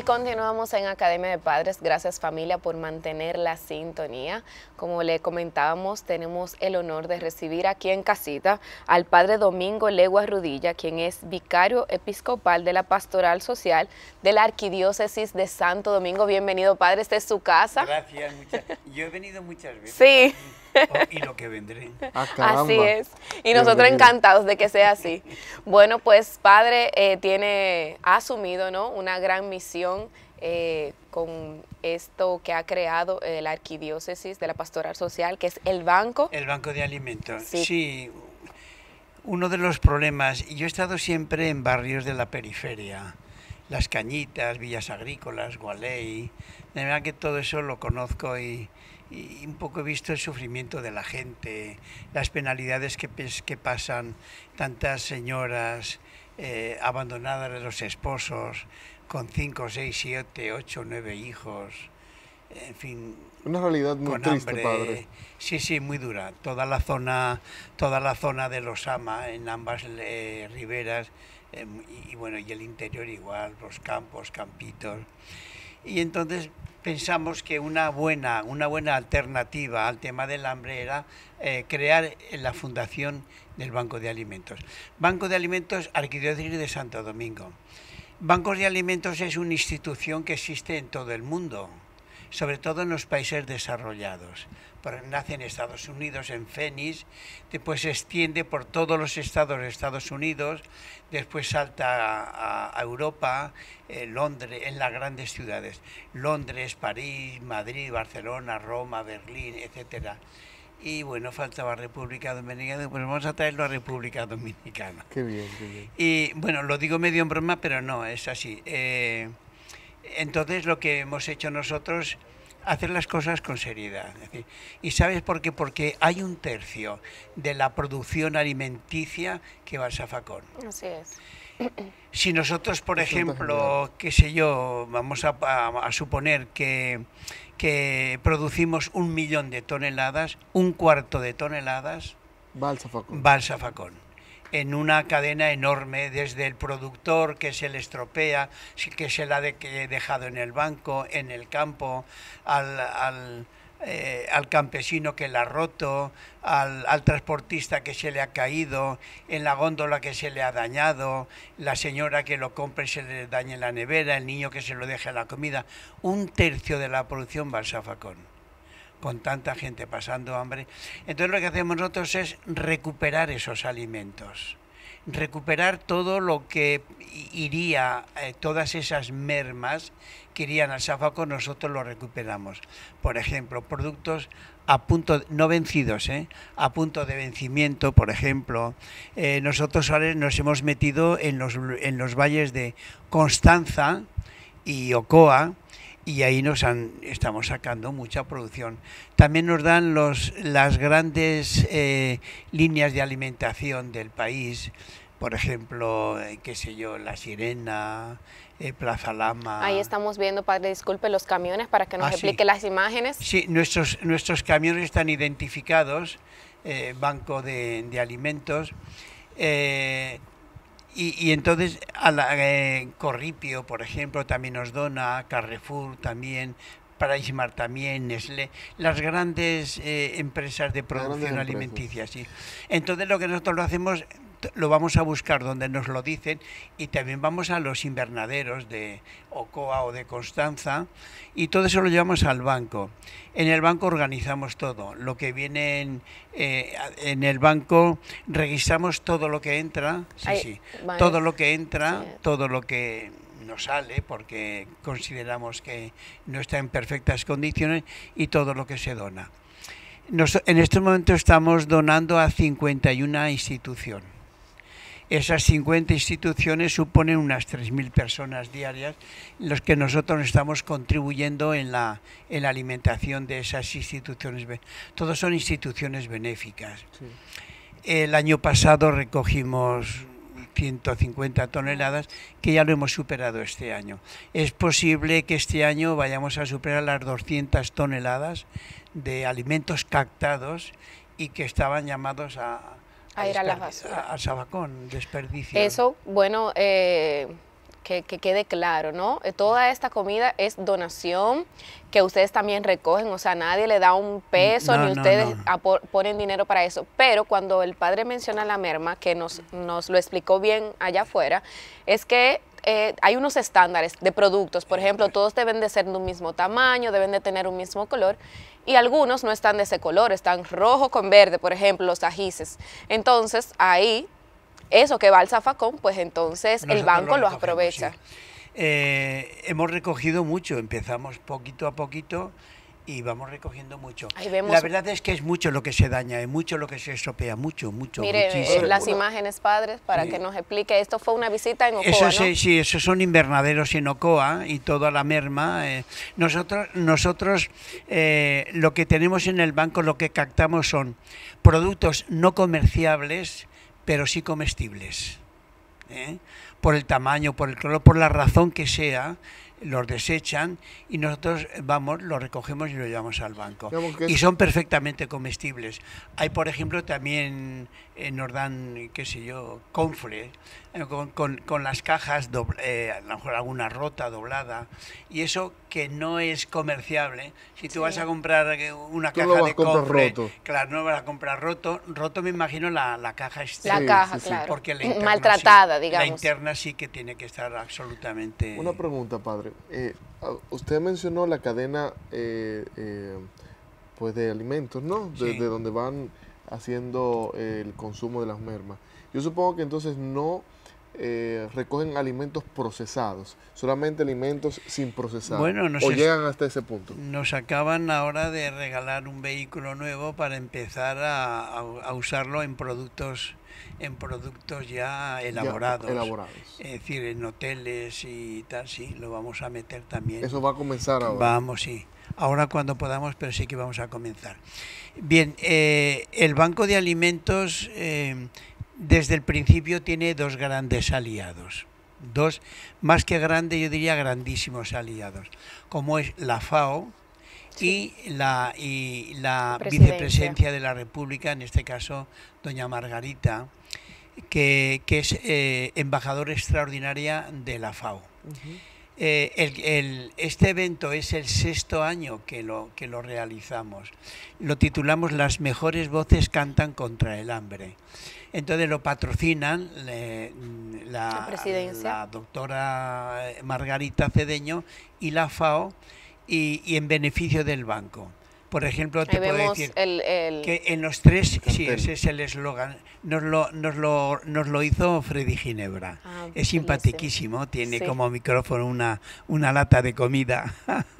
Y continuamos en Academia de Padres. Gracias familia por mantener la sintonía. Como le comentábamos, tenemos el honor de recibir aquí en casita al padre Domingo Leguas Rudilla, quien es vicario episcopal de la Pastoral Social de la Arquidiócesis de Santo Domingo. Bienvenido padre, esta es su casa. Gracias, muchas. Yo he venido muchas veces. Sí. Oh, y lo que vendré. Ah, así es. Y nosotros encantados de que sea así. Bueno, pues padre eh, tiene, ha asumido ¿no? una gran misión eh, con esto que ha creado eh, la arquidiócesis de la pastoral social, que es el banco. El banco de alimentos. Sí. Uno de los problemas, yo he estado siempre en barrios de la periferia, Las Cañitas, Villas Agrícolas, Gualey, de verdad que todo eso lo conozco y, y un poco he visto el sufrimiento de la gente, las penalidades que, que pasan tantas señoras eh, abandonadas de los esposos, con cinco, seis, siete, ocho, nueve hijos, en fin... Una realidad muy triste, padre. Sí, sí, muy dura. Toda la zona, toda la zona de los Ama, en ambas eh, riberas, em, y, y bueno, y el interior igual, los campos, campitos. Y entonces pensamos que una buena, una buena alternativa al tema del hambre era eh, crear la fundación del Banco de Alimentos. Banco de Alimentos Arquidiócesis de Santo Domingo. Banco de Alimentos es una institución que existe en todo el mundo, sobre todo en los países desarrollados nace en Estados Unidos, en Phoenix, después se extiende por todos los estados de Estados Unidos, después salta a, Europa, eh, Londres, en las grandes ciudades, Londres, París, Madrid, Barcelona, Roma, Berlín, etcétera. Y bueno, faltaba República Dominicana, pues vamos a traerlo a República Dominicana. Qué bien, qué bien. Y bueno, lo digo medio en broma, pero no, es así. Eh, entonces lo que hemos hecho nosotros hacer las cosas con seriedad. ¿Y sabes por qué? Porque hay un tercio de la producción alimenticia que va al safacón. Así es. Si nosotros, por ejemplo, qué sé yo, vamos a, suponer que, producimos un millón de toneladas, un cuarto de toneladas va al safacón en una cadena enorme, desde el productor que se le estropea, que se la ha dejado en el banco, en el campo, al, al, eh, campesino que la ha roto, al, transportista que se le ha caído, en la góndola que se le ha dañado, la señora que lo compre se le daña en la nevera, el niño que se lo deja en la comida. Un tercio de la producción va al safacón con tanta gente pasando hambre. Entonces lo que hacemos nosotros es recuperar esos alimentos, recuperar todo lo que iría, eh, todas esas mermas que irían al sáfaco, nosotros lo recuperamos. Por ejemplo, productos a punto, no vencidos, ¿eh? a punto de vencimiento, por ejemplo. Eh, nosotros nos hemos metido en los, en los valles de Constanza y Ocoa, y ahí nos han, estamos sacando mucha producción. También nos dan los, las grandes eh, líneas de alimentación del país, por ejemplo, eh, qué sé yo, La Sirena, eh, Plaza Lama. Ahí estamos viendo, padre, disculpe, los camiones para que nos ah, explique las imágenes. Sí, nuestros, nuestros camiones están identificados, Banco de, Alimentos. Y, entonces a la, eh, Corripio, por ejemplo, también nos dona, Carrefour también, Paraismar también, Nestlé, las grandes eh, empresas de producción alimenticia. Entonces lo que nosotros lo hacemos lo vamos a buscar donde nos lo dicen y también vamos a los invernaderos de Ocoa o de Constanza y todo eso lo llevamos al banco. En el banco organizamos todo, lo que viene en, eh, el banco registramos todo lo que entra, todo lo que entra, todo lo que nos sale porque consideramos que no está en perfectas condiciones y todo lo que se dona. en este momento estamos donando a 51 instituciones. Esas 50 instituciones suponen unas 3.000 personas diarias, los que nosotros estamos contribuyendo en la, alimentación de esas instituciones. Todos son instituciones benéficas. El año pasado recogimos 150 toneladas, que ya lo hemos superado este año. Es posible que este año vayamos a superar las 200 toneladas de alimentos captados y que estaban llamados a, a ir a las base. Al sabacón, desperdicio. Eso, bueno, eh, que, quede claro, ¿no? Eh, toda esta comida es donación que ustedes también recogen, o sea, nadie le da un mm, peso, ni ustedes ponen dinero para eso. Pero cuando el padre menciona la merma, que nos, nos lo explicó bien allá afuera, es que eh, hay unos estándares de productos, por ejemplo, todos deben de ser de un mismo tamaño, deben de tener un mismo color y algunos no están de ese color, están rojo con verde, por ejemplo, los ajices. Entonces, ahí, eso que va al zafacón, pues entonces el banco lo, aprovecha. Eh, hemos recogido mucho, empezamos poquito a poquito y vamos recogiendo mucho. La verdad es que es mucho lo que se daña, es mucho lo que se estropea, mucho, mucho, Mire, eh, las imágenes, padres, para que nos explique. Esto fue una visita en Ocoa, sí, esos son invernaderos en Ocoa y toda la merma. Eh. nosotros nosotros eh, lo que tenemos en el banco, lo que captamos son productos no comerciables, pero sí comestibles. Por el tamaño, por el color, por la razón que sea, los desechan y nosotros vamos, los recogemos y los llevamos al banco. Y son perfectamente comestibles. Hay, por ejemplo, también en nos dan, qué sé yo, confle, eh, con, con, las cajas, eh, a lo mejor alguna rota, doblada, y eso que no es comerciable. Si tú vas a comprar eh, una caja de confle, claro, no vas a comprar roto. Roto me imagino la, caja externa. la caja, Porque Maltratada, digamos. La interna sí que tiene que estar absolutamente... Una pregunta, padre. Eh, usted mencionó la cadena eh, eh, pues de alimentos, ¿no? Desde donde van haciendo el consumo de las mermas. Yo supongo que entonces no eh, recogen alimentos procesados, solamente alimentos sin procesar. o llegan hasta ese punto. Nos acaban ahora de regalar un vehículo nuevo para empezar a, usarlo en productos en productos ya elaborados. elaborados. Es decir, en hoteles y tal, sí, lo vamos a meter también. Eso va a comenzar ahora. Vamos, sí. Ahora cuando podamos, pero sí que vamos a comenzar. Bien, eh, el Banco de Alimentos... Eh, desde el principio tiene dos grandes aliados, dos más que grandes, yo diría grandísimos aliados, como es la FAO y la, y vicepresidencia de la República, en este caso doña Margarita, que, es eh, embajadora extraordinaria de la FAO. Eh, este evento es el sexto año que lo, realizamos. Lo titulamos Las mejores voces cantan contra el hambre. Entonces lo patrocinan mm, la, doctora eh, Margarita Cedeño y la FAO y en beneficio del banco. Por ejemplo, te puedo decir que en los tres, sí, ese es el eslogan, nos lo, nos, lo, nos lo hizo Freddy Ginebra. Ah, es simpaticísimo, tiene como micrófono una, una lata de comida,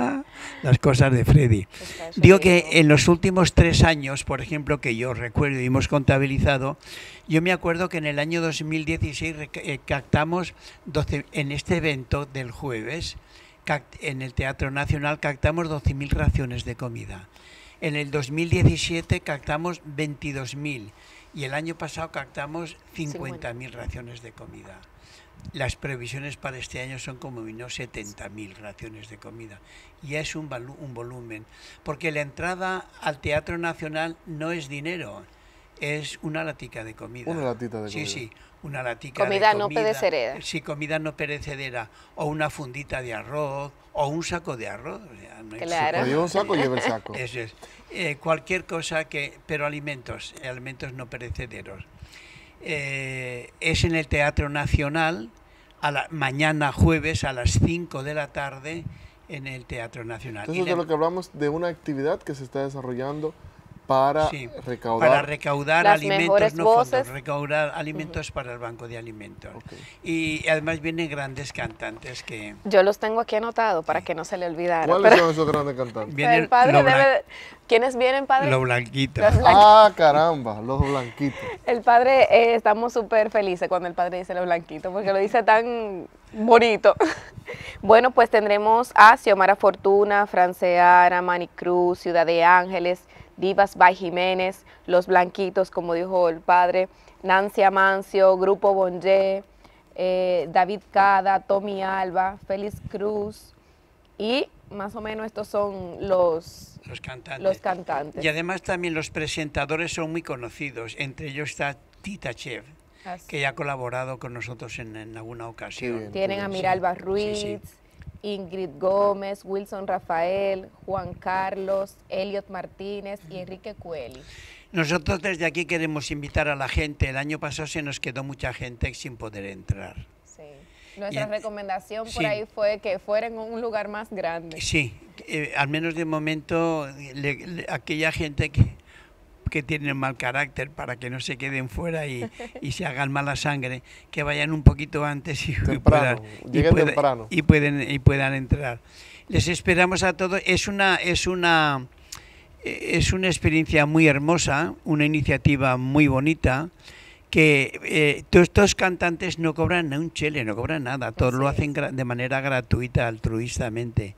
las cosas de Freddy. Digo que en los últimos tres años, por ejemplo, que yo recuerdo y hemos contabilizado, yo me acuerdo que en el año 2016 eh, captamos 12, en este evento del jueves, en el Teatro Nacional captamos 12.000 raciones de comida. En el 2017 captamos 22.000 y el año pasado captamos 50.000 raciones de comida. Las previsiones para este año son como menos 70.000 raciones de comida. Y es un, un volumen, porque la entrada al Teatro Nacional no es dinero, es una latica de comida. Una latica de comida. Sí, sí, una latica de comida. no perecedera. Sí, comida no perecedera. O una fundita de arroz, o un saco de arroz. claro. Lleva un saco, lleva el saco. Eso es. Eh, cualquier cosa que... Pero alimentos, alimentos no perecederos. Eh, es en el Teatro Nacional, a la, mañana jueves a las 5 de la tarde en el Teatro Nacional. Entonces, de lo que hablamos de una actividad que se está desarrollando para recaudar, para recaudar alimentos, recaudar alimentos para el banco de alimentos. Y además vienen grandes cantantes que... Yo los tengo aquí anotado para que no se le olvidara. ¿Cuáles son esos grandes cantantes? Vienen, el padre ¿Quiénes vienen, padre? Los blanquitos. Ah, caramba, los blanquitos. el padre, eh, estamos súper felices cuando el padre dice los blanquitos, porque lo dice tan bonito. bueno, pues tendremos a Xiomara Fortuna, Francia Manicruz, Ciudad de Ángeles, Divas Bay Jiménez, Los Blanquitos, como dijo el padre, Nancy Amancio, Grupo Bonje, eh, David Cada, Tommy Alba, Félix Cruz y más o menos estos son los, los, cantantes. Y además también los presentadores son muy conocidos, entre ellos está Tita Chev, que ya ha colaborado con nosotros en, alguna ocasión. Tienen a Miralba Ruiz, Ingrid Gómez, Wilson Rafael, Juan Carlos, Elliot Martínez y Enrique Cueli. Nosotros desde aquí queremos invitar a la gente. El año pasado se nos quedó mucha gente sin poder entrar. Sí. Nuestra recomendación por ahí fue que fueran un lugar más grande. Sí, eh, al menos de momento aquella gente que, que tienen mal carácter para que no se queden fuera y, se hagan mala sangre, que vayan un poquito antes y, puedan, y, pueden, y puedan entrar. Les esperamos a todos. Es una, es una, es una experiencia muy hermosa, una iniciativa muy bonita que todos eh, estos cantantes no cobran un chile, no cobran nada, todos lo hacen de manera gratuita, altruistamente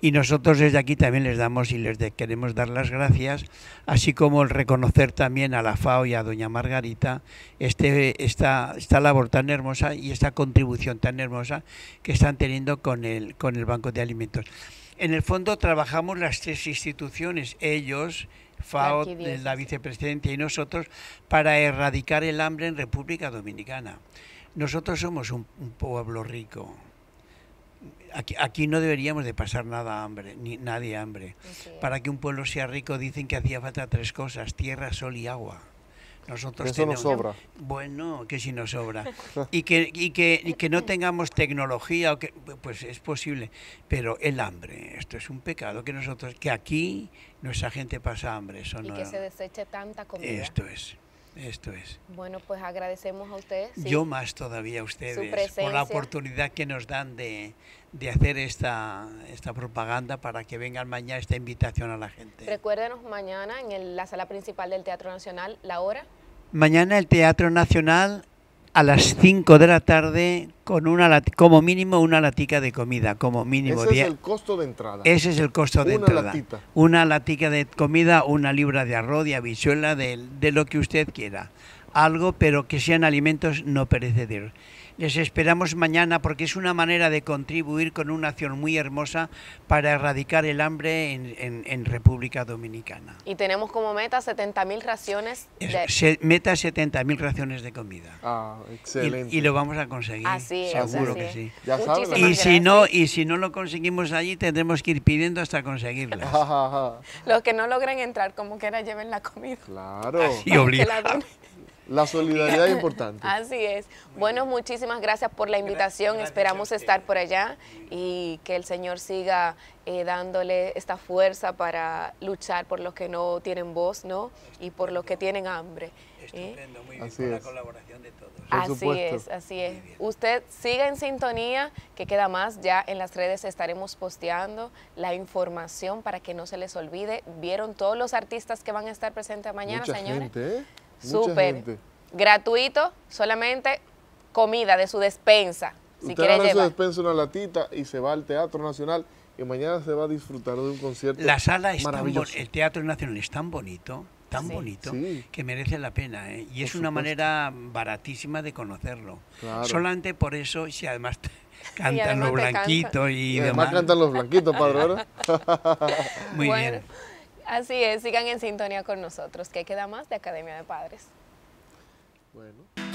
y nosotros desde aquí también les damos y les queremos dar las gracias, así como el reconocer también a la FAO y a doña Margarita este, esta, esta labor tan hermosa y esta contribución tan hermosa que están teniendo con el, con el Banco de Alimentos. En el fondo trabajamos las tres instituciones, ellos, FAO, la, vicepresidenta y nosotros, para erradicar el hambre en República Dominicana. Nosotros somos un pueblo rico, aquí, no deberíamos de pasar nada hambre, ni nadie hambre. Para que un pueblo sea rico dicen que hacía falta tres cosas, tierra, sol y agua. Nosotros Eso tenemos, nos sobra. Bueno, que si nos sobra. y, que, y, que, y que no tengamos tecnología, o que, pues es posible. Pero el hambre, esto es un pecado que nosotros, que aquí nuestra gente pasa hambre. y que se deseche tanta comida. Esto es. Esto es. Bueno, pues agradecemos a ustedes. Yo más todavía a ustedes por la oportunidad que nos dan de, hacer esta, esta propaganda para que vengan mañana esta invitación a la gente. Recuérdenos mañana en la sala principal del Teatro Nacional, la hora. Mañana el Teatro Nacional a las 5 de la tarde con una como mínimo una latica de comida, como mínimo. Ese es el costo de entrada. Ese es el costo de una entrada. Una latica de comida, una libra de arroz, de habichuela, de, de lo que usted quiera. Algo, pero que sean alimentos no perecederos. Les esperamos mañana porque es una manera de contribuir con una acción muy hermosa para erradicar el hambre en, República Dominicana. Y tenemos como meta 70.000 raciones de... meta 70.000 raciones de comida. Ah, excelente. Y, lo vamos a conseguir. Seguro que sí. Ya sabes, y, si no, y si no lo conseguimos allí, tendremos que ir pidiendo hasta conseguirlo Los que no logren entrar, como quiera, lleven la comida. Claro. Y obligado. La solidaridad es importante. Así es. Bueno, muchísimas gracias por la invitación. Esperamos estar por allá y que el Señor siga eh, dándole esta fuerza para luchar por los que no tienen voz, ¿no? Y por los que tienen hambre. ¿eh? Estupendo, muy bien, con la colaboración de todos. así es, así es. Usted siga en sintonía, que queda más, ya en las redes estaremos posteando la información para que no se les olvide. ¿Vieron todos los artistas que van a estar presentes mañana, Mucha señores? Gente, ¿eh? Súper. Gratuito, solamente comida de su despensa. Si su despensa una latita y se va al Teatro Nacional y mañana se va a disfrutar de un concierto La sala es maravillosa, el Teatro Nacional es tan bonito, tan bonito, que merece la pena. ¿eh? Y es una manera baratísima de conocerlo. Solamente por eso, si además cantan los blanquitos y, además cantan los blanquitos, padre, Muy bien. Así es, sigan en sintonía con nosotros, que queda más de Academia de Padres. Bueno.